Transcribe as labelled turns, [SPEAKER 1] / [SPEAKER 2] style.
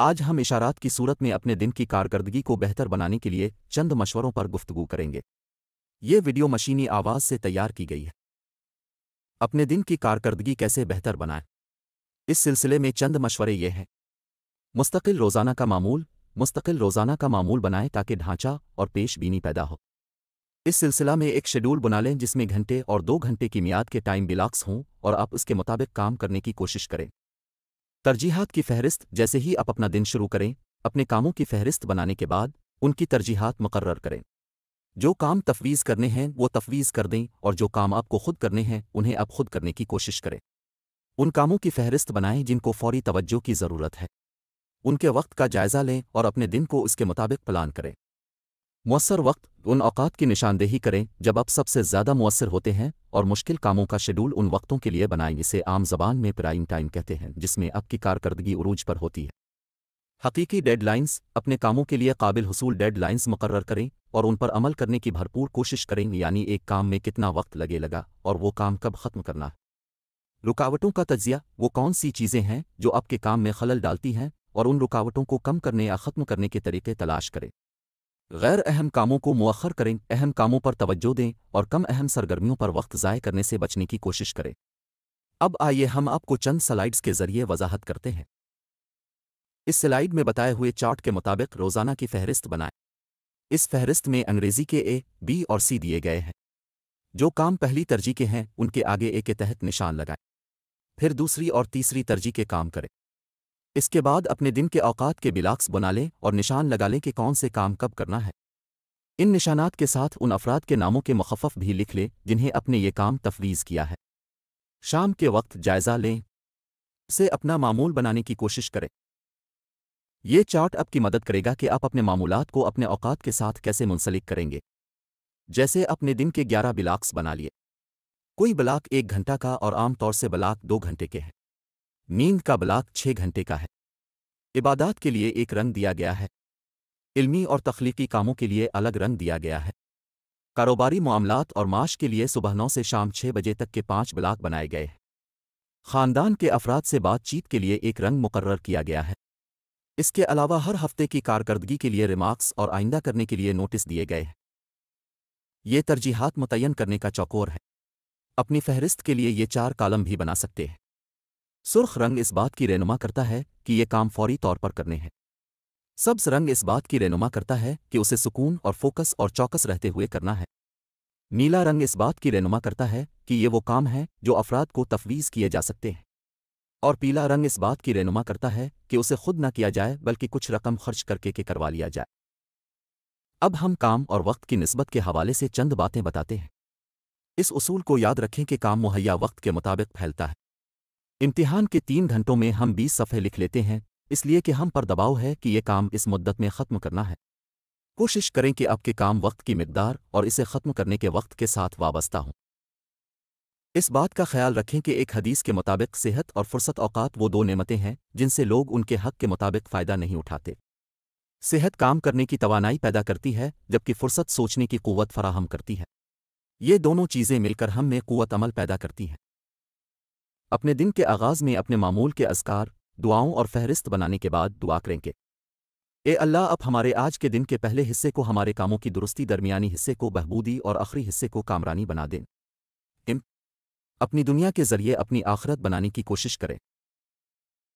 [SPEAKER 1] आज हम इशारात की सूरत में अपने दिन की कारकर्दगी को बेहतर बनाने के लिए चंद मशवरों पर गुफ्तगू करेंगे ये वीडियो मशीनी आवाज़ से तैयार की गई है अपने दिन की कारकर्दगी कैसे बेहतर बनाएं इस सिलसिले में चंद मशवरे ये हैं मुस्तकिल रोज़ाना का मामूल मुस्तकिल रोज़ाना का मामूल बनाएं ताकि ढांचा और पेश बीनी पैदा हो इस सिलसिला में एक शेड्यूल बना लें जिसमें घंटे और दो घंटे की मियाद के टाइम बिलाक्स हों और आप उसके मुताबिक काम करने की कोशिश करें तरजीहत की फहरिस्त जैसे ही आप अपना दिन शुरू करें अपने कामों की फहरिस्त बनाने के बाद उनकी तरजीहत मुकर्र करें जो काम तफवीज़ करने हैं वो तफवीज़ कर दें और जो काम आपको खुद करने हैं उन्हें आप खुद करने की कोशिश करें उन कामों की फहरिस्त बनाएं जिनको फौरी तवज्जो की ज़रूरत है उनके वक्त का जायज़ा लें और अपने दिन को उसके मुताबिक प्लान करें मौसर वक्त उन अवात की निशानदेही करें जब आप सबसे ज़्यादा मौसर होते हैं और मुश्किल कामों का शेड्यूल उन वक्तों के लिए बनाएं इसे आम जबान में प्राइम टाइम कहते हैं जिसमें आपकी कारकर्दगी उरूज पर होती है हकीकी डेडलाइंस अपने कामों के लिए काबिल हसूल डेड लाइन्स मुकर करें और उन पर अमल करने की भरपूर कोशिश करें यानी एक काम में कितना वक्त लगे लगा और वो काम कब ख़त्म करना है रुकावटों का तजिया वो कौन सी चीज़ें हैं जो आपके काम में खलल डालती हैं और उन रुकावटों को कम करने या ख़त्म करने के तरीके तलाश करें गैर अहम कामों को मौखर करें अहम कामों पर तवज्जो दें और कम अहम सरगर्मियों पर वक्त ज़ाय करने से बचने की कोशिश करें अब आइए हम आपको चंद स्लाइड्स के जरिए वजाहत करते हैं इस स्लाइड में बताए हुए चार्ट के मुताबिक रोज़ाना की फहरिस्त बनाएं इस फहरिस्त में अंग्रेज़ी के ए बी और सी दिए गए हैं जो काम पहली तरजीह के हैं उनके आगे ए के तहत निशान लगाएं फिर दूसरी और तीसरी तरजीह के काम करें इसके बाद अपने दिन के औकात के बिलाक्स बना लें और निशान लगा लें कि कौन से काम कब करना है इन निशानात के साथ उन अफराद के नामों के मखफ़ भी लिख लें जिन्हें अपने ये काम तफवीज़ किया है शाम के वक्त जायज़ा लें से अपना मामूल बनाने की कोशिश करें ये चार्ट आपकी मदद करेगा कि आप अपने मामूलत को अपने औकात के साथ कैसे मुंसलिक करेंगे जैसे अपने दिन के ग्यारह बिलाक्स बना लिए कोई ब्लाक एक घंटा का और आमतौर से ब्लाक दो घंटे के हैं नींद का ब्लाक छः घंटे का है इबादत के लिए एक रंग दिया गया है इल्मी और तख्लीकी कामों के लिए अलग रंग दिया गया है कारोबारी मामलात और माश के लिए सुबह नौ से शाम छः बजे तक के पाँच ब्लाक बनाए गए हैं ख़ानदान के अफराद से बातचीत के लिए एक रंग मुकर्र किया गया है इसके अलावा हर हफ्ते की कारकर्दगी के लिए रिमार्क्स और आइंदा करने के लिए नोटिस दिए गए हैं ये तरजीहत मुतन करने का चौकोर है अपनी फहरिस्त के लिए ये चार कालम भी बना सकते हैं सुर्ख रंग इस बात की रहनुमा करता है कि ये काम फौरी तौर पर करने हैं सब्ज रंग इस बात की रहनुमा करता है कि उसे सुकून और फोकस और चौकस रहते हुए करना है नीला रंग इस बात की रहनुमा करता है कि ये वो काम है जो अफराद को तफवीज़ किए जा सकते हैं और पीला रंग इस बात की रहनुमा करता है कि उसे खुद न किया जाए बल्कि कुछ रकम खर्च करके के करवा लिया जाए अब हम काम और वक्त की नस्बत के हवाले से चंद बातें बताते हैं इस उसूल को याद रखें कि काम मुहैया वक्त के मुताबिक फैलता है इम्तिहान के तीन घंटों में हम बीस सफ़े लिख लेते हैं इसलिए कि हम पर दबाव है कि ये काम इस मुद्दत में ख़त्म करना है कोशिश करें कि आपके काम वक्त की मकदार और इसे ख़त्म करने के वक्त के साथ वाबस्ता हों इस बात का ख्याल रखें कि एक हदीस के मुताबिक सेहत और फुर्सत औकात वो दो नेमतें हैं जिनसे लोग उनके हक के मुताबिक फ़ायदा नहीं उठाते सेहत काम करने की तवानाई पैदा करती है जबकि फुर्सत सोचने की क़वत फराहम करती है ये दोनों चीज़ें मिलकर हम में क़वत अमल पैदा करती हैं अपने दिन के आगाज़ में अपने मामूल के असकार दुआओं और फहरिस्त बनाने के बाद दुआ करेंगे ए अल्लाह अब हमारे आज के दिन के पहले हिस्से को हमारे कामों की दुरुस्ती दरमियानी हिस्से को बहबूदी और आखिरी हिस्से को कामरानी बना दें अपनी दुनिया के जरिए अपनी आखरत बनाने की कोशिश करें